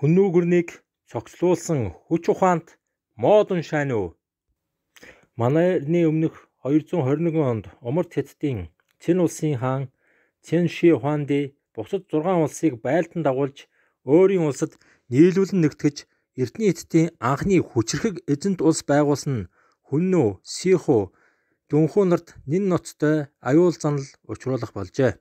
Хүннүүгэрнийг цогцлуулсан хүч ухаант мод уншаан уу. Манайны өмнөх 221 онд Умар Тэдтийн Чин улсын хаан Чин Ши Хуанди бусад 6 улсыг байлдан дагуулж өөрийн улсад нийлүүлэн нэгтгэж Эрдэнэ эцтийн анхны хүчрхэг эзэнт улс байгуулсан Хүннүү, Сиху, Дүнхүү нарт нин ноцтой аюул занал учруулах болжээ.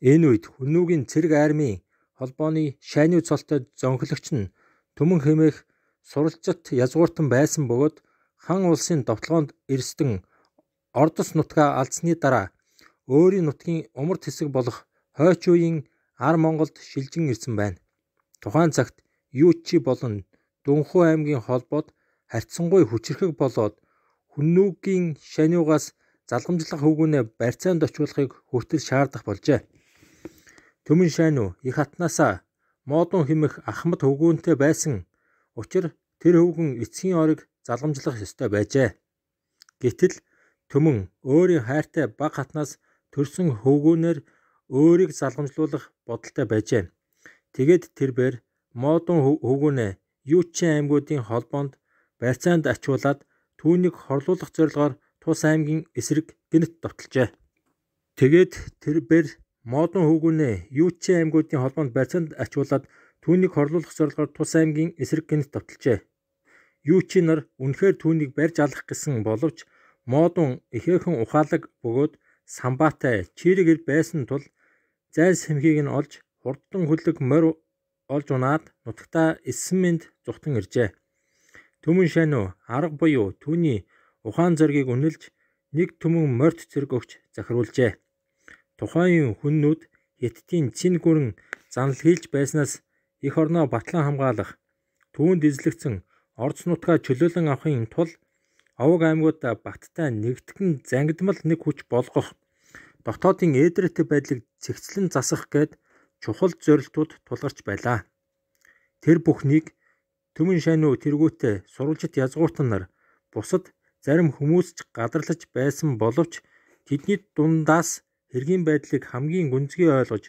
Энэ үед Хүннүүгийн цэрэг армийн холбооны шайны цолтой зонхилогч нь Төмөн хэмээх суралцат язгууртан байсан бөгөөд хан улсын довтлоонд эрсдэн ордос нутгаа алдсны дараа өөрийн нутгийн умард хэсэг болох хойч үеийн ар Монголд шилжин ирсэн байна. Тухайн цагт Юучи болон Дүнхүү аймгийн холбоод харьцангуй хүчрхэг болоод Хүннүүгийн шаниугаас залгамжлах хөвгүүнээ барьцаанд очиулахыг хүртэл шаардах болжээ. Төмөн шайнуу их хатнаасаа модон химэх ахмад хөвгүүнтэй байсан учир тэр хөвгөн эцгийн орыг залгамжлах ёстой байжээ. Гэтэл Төмөн өөрийн хайртай баг хатнаас төрсөн хөвгүүнээр өөрийг залгамжлуулах бодолтой байжээ. Тэгэд тэрээр модон хөвгүүнээ юучэн аймагуудын холбоонд барьцаанд ачуулаад түүнийг хорлуулах зорилгоор тус аймгийн эсрэг гинт довтолжээ. Тэгээд тэрээр модон хөвгүнэ ЮЧ аймагуудын холбоонд барьцанд ачуулаад түүнийг хорлуулах зорилгоор тус аймгийн эсрэг гинт товтолжээ. ЮЧ нар үнэхээр түүнийг барьж алах гэсэн боловч модон ихээхэн ухаалаг бөгөөд самбаатай чирэгэр байсан тул зайн сэмхийг нь олж хурдан хөлөг морь олж унаад нутагтаа эсмент зүхтэн иржээ. Төмөн шануу арга буюу түүний ухаан зоргийг үнэлж нэг төмөн морьт зэрэг өгч захируулжээ. Тухайн хүннүүд Хиттийн Чин гүрэн занал хийлж байснаас эх орноо батлан хамгаалах түүнд эзлэгдсэн орц нутгаа чөлөөлөн авахын тулд овог аймагуд баттай нэгтгэн зангидмал нэг хүч болгох дотоодын эдрэтэ байдлыг цэгцлэн засах гээд чухал зорилтууд тулгарч байлаа. Тэр бүхнийг Төмөн шайнуу тэргүүтээ сурвалжит язгууртан нар бусад зарим хүмүүс ч гадарлаж байсан боловч тэдний дундаас хэргийн байдлыг хамгийн гүнзгий ойлгож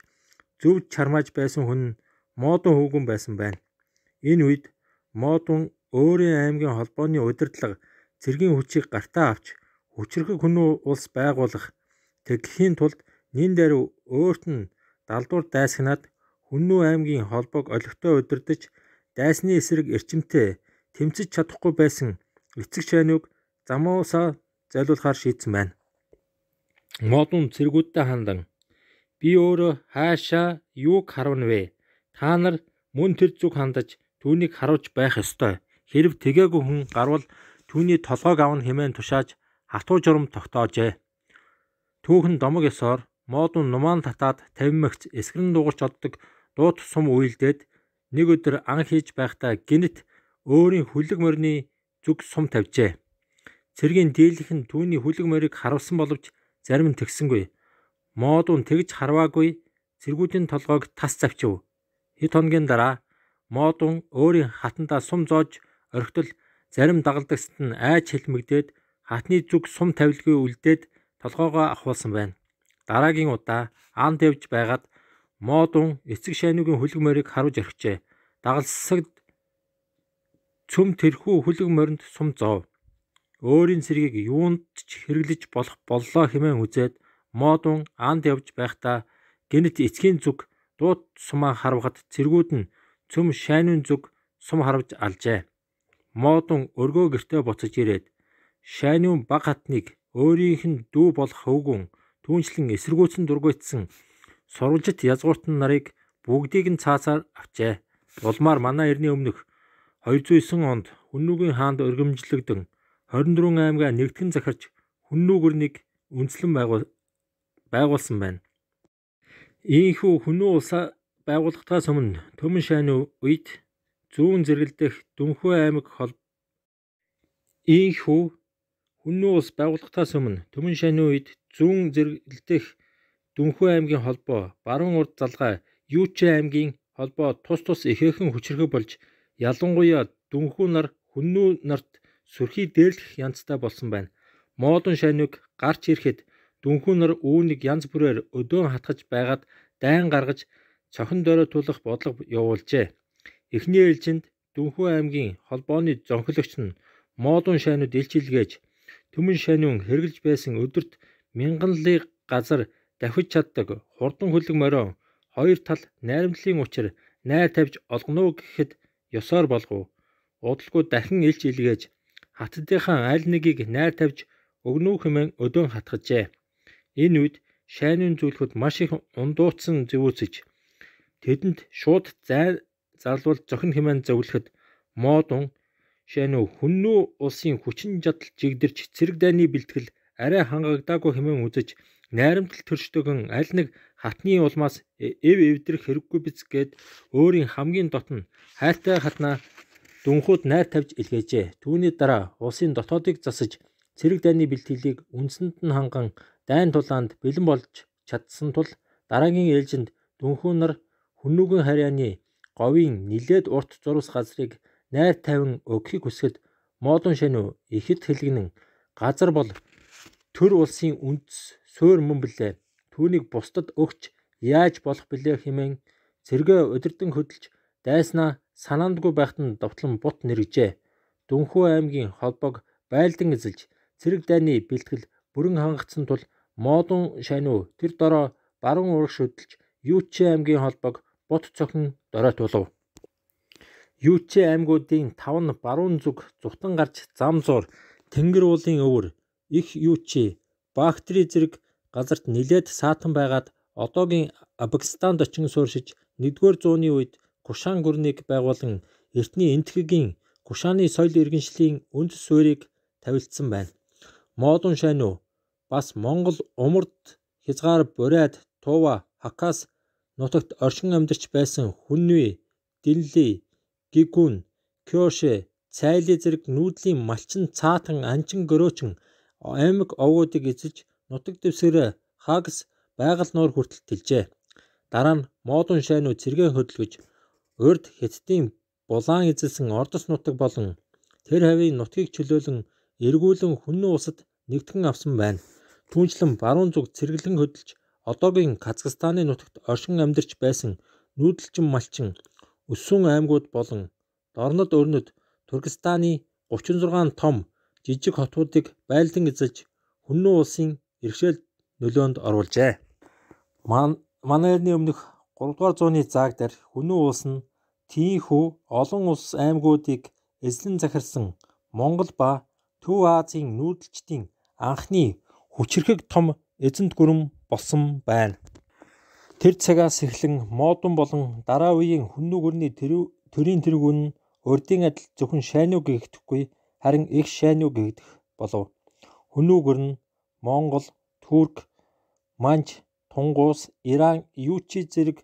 зөв чармааж байсан хүн нь модон хүүгэн байсан байна. Энэ үед модон өөрийн аймгийн холбооны удирдлага цэргийн хүчийг гартаа авч хүчрэх хүнөө улс байгуулах тэгэхийн тулд нин дээр өөрт нь далдуур дайсагнаад хүннүү аймгийн холбоог олигтой удирдах дайсны эсрэг эрчимтэй тэмцэж чадахгүй байсан эцэг шайнууг замуусаа зайлуулахар шийдсэн байна модон цэргүүдтэй хандан би өөрөө хаашаа юуг харвна вэ? Та нар мөн тэр зүг хандаж түүнийг харуулж байх ёстой. Хэрв тгээгүү хүн гарвал түүний толгойг авна хэмээн тушааж хатуу журам тогтоожээ. Түүхэн домог ёсоор модон нумаан татаад 50 мэгц эсгэрэн дуугарч оддог дуу тусам үйлдээд нэг өдөр ан хийж байхдаа гинт өөрийн хүлэг морины зүг сум тавьжээ. Цэргийн дийлэнх нь түүний хүлэг морийг харуулсан боловч Зарим нь тэгсэнгүй. Модун тэгж харваагүй цэргүүдийн толгойг тас завчив. Хэд хоногийн дараа модун өөрийн хатандаа сум зоож орхитол зарим дагалдагсд нь айж хэлмэгдээд хатны зүг сум тавилгүй үлдээд толгоогоо ахуулсан байна. Дараагийн удаа ан тавьж байгаад модун эцэг шайнуугийн хүлэг морийг харуулж орхижээ. Дагалсагд цөм тэрхүү хүлэг моринд сум зов өөрийн цэргийг юунд ч хэрэглэж болох боллоо хэмээн үзээд модон анд явж байхдаа гэнэт эцгийн зүг дууд сумаа харвахад цэргүүд нь цөм шайнын зүг сум харвж алжээ. Модон өргөө гертэ буцаж ирээд шайнын баг хатныг өөрийнх нь дүү болох хөвгүн түүнчлэн эсэргүүцэн дургуйтсан сурвалжит язгууртан нарыг бүгдийг нь цаасаар авчээ. Улмаар манай эртний өмнөх 209 онд Хүннүгийн хаанд өргөмжлөгдөн 24 аймгаа нэгтгэн захирч хүннүү гүрнийг үндэслэн байгуулсан байна. Ийхүү хүннүү улсаа байгуулагдахаас өмнө Төмөн шайны үед зүүн зэрэглэх Дүнхүү аймаг хол Ийхүү хүннүү улс байгуулагдахаас өмнө Төмөн шайны үед зүүн зэрэглэх Дүнхүү аймгийн холбоо, Баруун урд залгаа, Юучэ аймгийн холбоо тус тус ихээхэн хүчрхэг болж ялангуяа Дүнхүү нар Хүннүү нарт сөрхий дээрлэх янзтай болсон байна. Модон шайнүг гарч ирэхэд дүнхүү нар үүнийг янз бүрээр өдөөн хатгаж байгаад дайн гаргаж цохин дорой тулах бодлого явуулжээ. Эхний ээлжинд Дүнхүү аймгийн холбооны зонхилогч нь модон шайнууд илчилгээж Төмөн шайнуун хэрглэж байсан өдөрт мянганлыг газар давхиж чаддаг хурдан хөлөг морион хоёр тал найрамдлын учир найр тавьж олгоно гэхэд ёсоор болгов. Удалгүй дахин илч илгээж хаттдынхаа аль нэгийг найр тавьж өгнөө хэмээн өдөөн хатгажээ. Энэ үед шайнын зүйлхүүд маш их ундууцсан зэвүүцэж тэдэнд шууд зай зарлуул зохин хэмээн зөвлөхөд модон шайнуу хүннүү улсын хүчин чадал жигдэрч цэрэг дайны бэлтгэл арай хангагдаагүй хэмээн үзэж найрамдал төрчдөгөн аль нэг хатны улмаас э-, эв эвдэрх хэрэггүй биз гэд өөрийн хамгийн дотн хайртай хатнаа Дүнхүүд найр тавьж илгээжээ. Түүний дараа улсын дотоодыг засаж цэрэг дайны бэлтгэлийг үндсэнд нь ханган дайн тулаанд бэлэн болж чадсан тул дараагийн ээлжинд дүнхүү нар хүннүүгийн харьяаны говийн нилээд урт зурус газрыг найр тавин өгөхийг хүсгэд модон шануу ихэд хэлгэнэн газар бол төр улсын үндэс суур мөн блэ түүнийг бусдад өгч яаж болох блэ хэмээн зэрэг удирдан хөдөлж дайснаа санаандгүй байхад нь довтлон бут нэргэжээ. Дүнхүү аймгийн холбог байлдан эзэлж цэрэг дайны бэлтгэл бүрэн хангацсан тул модон шаниу тэр дороо баруун урагш хөдөлж Юучи аймгийн холбог бут цохин доройт болов. Юучи аймгуудын 5 баруун зүг зүхтэн гарч зам зуур тэнгэр уулын өвөр их Юучи бактери зэрэг газарт нилээд саатан байгаад одоогийн Абгстанд очин сууршиж 1-р зууны үед Гушаан гүрнийг байгуулан Эртний энтхэгийн Гушааны соёл иргэншлийн үнд суурийг тавилтсан байна. Модон шайнуу бас Монгол умард хязгаар буриад Тува Хакас нутагт оршин амьдарч байсан Хүнви, Дилли, Гигүн, Кёше, Цайли зэрэг нүүдлийн малчин цаатан анчин гөрөөчн аймаг овгуудыг эзэлж нутаг дэвсгэр хагас байгаль нуур хүртэл тэлжээ. Дараа нь модон шайнуу цэргээ хөдөлгөж урд Хеттийн булаан эзэлсэн Ордос нутаг болон тэр хавийн нутгийг чөлөөлөн эргүүлэн хүннүү усад нэгтгэн авсан байна. Түүнчлэн баруун зүг цэргэлэн хөдөлж одоогийн Казахстаны нутагт оршин амьдарч байсан нүүдэлчин малчин өссөн аймагуд болон Дорнод өрнөд Туркестаны 36 том жижиг хотуудыг байлдан эзэлж хүннүү улсын иргэшэл нөлөөнд оруулжээ. Манайны өмнөх 3 дугаар зууны зааг дээр хүннүү улс нь Тийхүү олон улс аймагуудыг эзлэн захирсан Монгол ба Төв Азийн нүүдэлчдийн анхны хүчирхэг том эзэнт гүрэм болсон байна. Тэр цагаас эхлэн модон болон дараа үеийн хүннүү гүрний төрийн тэргүүн нь урдийн адил зөвхөн шайнуу гэгдэхгүй харин их шайнуу гэгдэх болов. Хүннүү гүр нь Монгол, Турк, Манч, Тунгус, Иран, Юучи зэрэг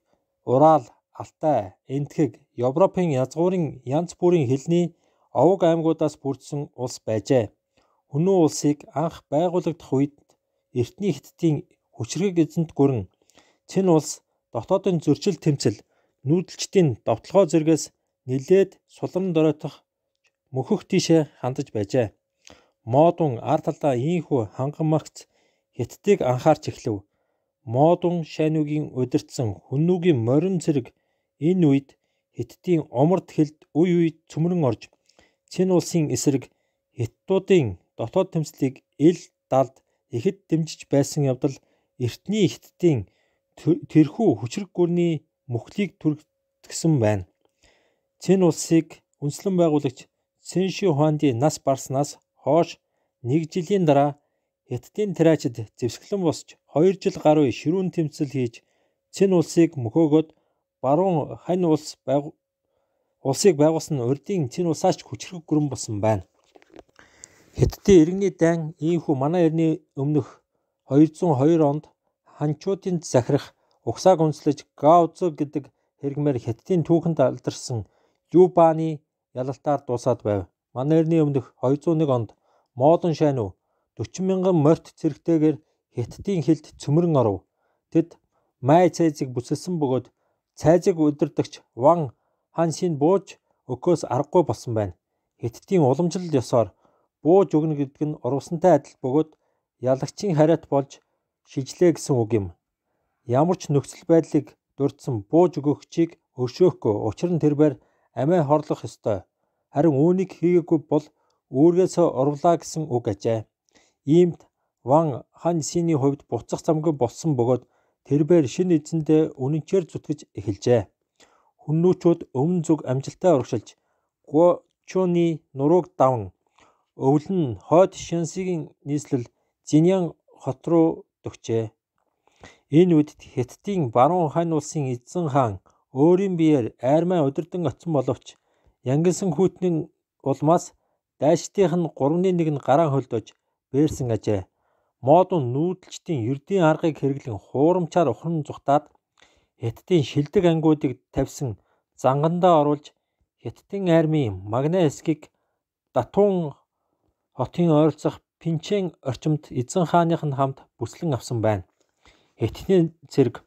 Урал, Алтай, Энтхэг, Европын язгуурын янз бүрийн хэлний овог аймагуудаас бүрдсэн улс байжээ. Хүнөө улсыг анх байгуулагдах үед Эртний Хиттийн хүчрэг эзэнт гүрэн Чин улс дотоодын зөрчил тэмцэл нүүдэлчдийн довтлогоо зэрэгс нилээд сулран доройтох мөхөх тишээ хандаж байжээ. Модун ар талдаа ийхүү хангамагц Хиттийг анхаарч эхлэв. Модун шайнуугийн удирдсан хүннүүгийн морин зэрэг энэ үед Хиттийн оморд хэлд үй үй цөмрөн орж Цин улсын эсрэг хиттуудын дотоод тэмцлийг ил далд ихэд дэмжиж байсан явдал эртний хиттийн тэрхүү хүчрэг гүрний мөхлийг түргэсэн байна. Цин улсыг үндэслэн байгуулагч Цин Ши Хуанди нас барснаас хойш нэг жилийн дараа хиттийн тэрачид зэвсэглэн босч 2 жил гаруй ширүүн тэмцэл хийж Цин улсыг мөхөөгөөд баруун хань улс улсыг байгуулсан урдийн цэн улсаач хүчрэг гүрэн болсон байна. Хэдтэй иргэний дайн ийхүү манай эртний өмнөх 202 онд ханчуудын захирах угсааг үнслэж Гаузу гэдэг хэрэгмээр хэдтийн түүхэнд алдарсан Юбаны ялалтаар дуусаад байв. Манай эртний өмнөх 201 онд Модон шайнуу 40 мянган морт зэрэгтэйгээр хэдтийн хилд цөмрөн оров. Тэд Май цайзыг бүсэлсэн бөгөөд цайзыг өдөрдөгч Ван Хансин бууж өгөхөөс аргагүй болсон байна. Хиттийн уламжлал ёсоор бууж өгнө гэдэг нь урвсантай адил бөгөөд ялагчийн хариат болж шижлээ гэсэн үг юм. Ямар ч нөхцөл байдлыг дурдсан бууж өгөгчийг өршөөхгүй учир нь тэрээр амиа хорлох ёстой. Харин үүнийг хийгээгүй бол үүргээсөө урвлаа гэсэн үг ажээ. Иймд Ван Хан Синий хувьд буцах замгүй болсон бөгөөд тэрбээр шин эзэндээ үнэнчээр зүтгэж эхэлжээ. Хүннүүчүүд өмнө зүг амжилтаа урагшилж Гочоны нурууг даван өвөл нь хойд Шянсигийн нийслэл Зиньян хот руу дөгчээ. Энэ үед Хеттийн баруун хань улсын эзэн хаан өөрийн биеэр армаа удирдан оцсон боловч янгинсан хүйтний улмаас дайштийнх нь 3-1 нь гараан хөлдөж бээрсэн ажээ модон нүүдэлчдийн ердийн аргыг хэрэглэн хуурамчаар ухран зүхтаад хиттийн шилдэг ангиудыг тавьсан зангандаа оруулж хиттийн армийн Магнайскийг Датун хотын ойролцоох Пинчэн орчимд Эзэн хааныхын хамт бүслэн авсан байна. Хиттийн цэрэг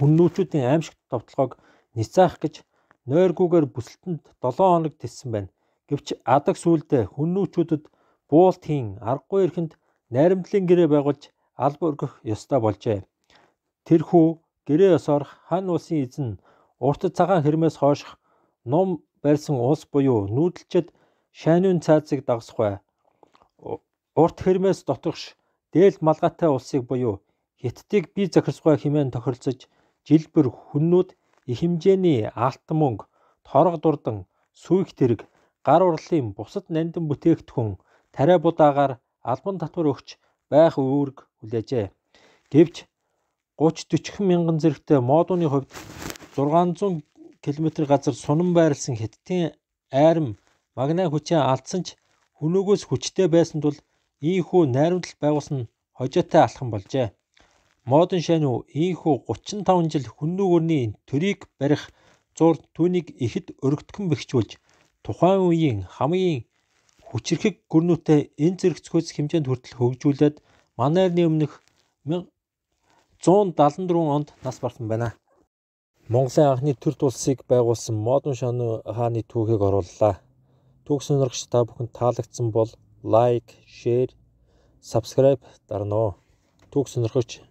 хүннүүчүүдийн аимшигт товтлогоог нцаах гэж нойргүйгээр бүсэлтэнд 7 хоног тиссэн байна. Гэвч адаг сүулдэ хүннүүчүүдэд буулт хийн аргагүй эрхэнд найрамдлын гэрээ байгуулж алба өргөх ёстой болжээ. Тэрхүү гэрээ ёсоор хань улсын эзэн урт цагаан хэрмээс хойш ном барьсан улс буюу нүүдэлчэд шайнуун цаазыг дагсахгүй. Урт хэрмээс доторш дээл малгайтай улсыг буюу Хиттийг бие захирсгай хэмээн тохиролцож жил бүр хүннүүд их хэмжээний алтан мөнгө, торог дурдан, сүйх тэрэг, гар урлын бусад нандин бүтээгдэхүүн, тариа будаагаар албан татвар өгч байх үүрэг хүлээжээ. Гэвч 30-40 мянган зэрэгтэй модууны хувьд 600 км газар сунан байрлсан хиттийн айрам магнаа хүчээ алдсан ч хөнөөгөөс хүчтэй байсан тул ийхүү найрамдал байгуулсан нь хожоотой алхан болжээ. Модон шануу ийхүү 35 жил хүннүүгөрний төрийг барих зур түүнийг ихэд өргөдгөн бэхжүүлж тухайн үеийн хамгийн хүчирхэг гүрнүүтэй энэ зэрэгцгөөс хэмжээнд хүртэл хөгжүүлээд манай эртний өмнөх 174 онд нас бартан байна. Монголын анхны төрт улсыг байгуулсан модон шану хааны түүхийг орууллаа. Түүх сонирхч та бүхэн таалагдсан бол лайк, шеэр, subscribe дарнаа. Түүх сонирхч